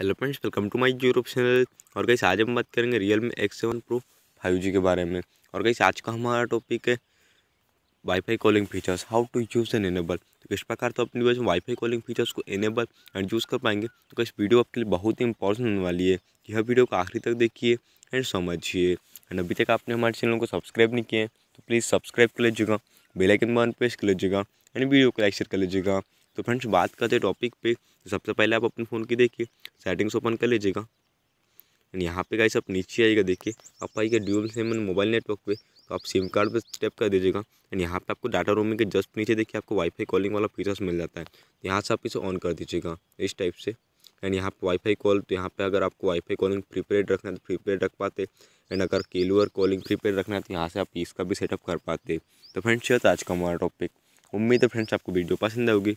hello friends welcome to my YouTube channel और कहीं आज हम बात करेंगे Realme X seven pro five G के बारे में और कहीं आज का हमारा टॉपिक है WiFi calling features how to use and enable तो किस प्रकार तो अपनी वजह वाईफाई कॉलिंग फीचर्स को एनेबल एंड यूज़ कर पाएंगे तो इस वीडियो आपके लिए बहुत ही इंपॉर्टेंट होने वाली है कि यह वीडियो को आखिरी तक देखिए एंड समझिए एंड अभी तक आपने हमारे चैनल को सब्सक्राइब नहीं किया है तो प्लीज़ सब्सक्राइब कर लीजिएगा बेलाइकन बन प्रेस कर लीजिएगा एंड वीडियो को लाइक शेयर कर लीजिएगा तो फ्रेंड्स बात करते हैं टॉपिक पे सबसे पहले आप अपने फ़ोन की देखिए सेटिंग्स ओपन कर लीजिएगा एंड यहाँ पे गाइस आप नीचे आइएगा देखिए आप आइएगा dual SIM and mobile network पे तो आप सिम कार्ड पे टैप कर दीजिएगा एंड यहाँ पे आपको डाटा रोमिंग के जस्ट नीचे देखिए आपको वाईफाई कॉलिंग वाला फीचर्स मिल जाता है यहाँ से आप इसे ऑन कर दीजिएगा इस टाइप से एंड यहाँ पर वाईफाई कॉल तो यहाँ पर अगर आपको वाईफाई कॉलिंग प्रीपेड रखना है तो प्रीपेड रख पाते एंड अगर केलूअर कॉलिंग प्रीपेड रखना है तो यहाँ से आप इसका भी सेटअप कर पाते तो फ्रेंड्स ये आज का हमारा टॉपिक उम्मीद है फ्रेंड्स आपको वीडियो पसंद आएगी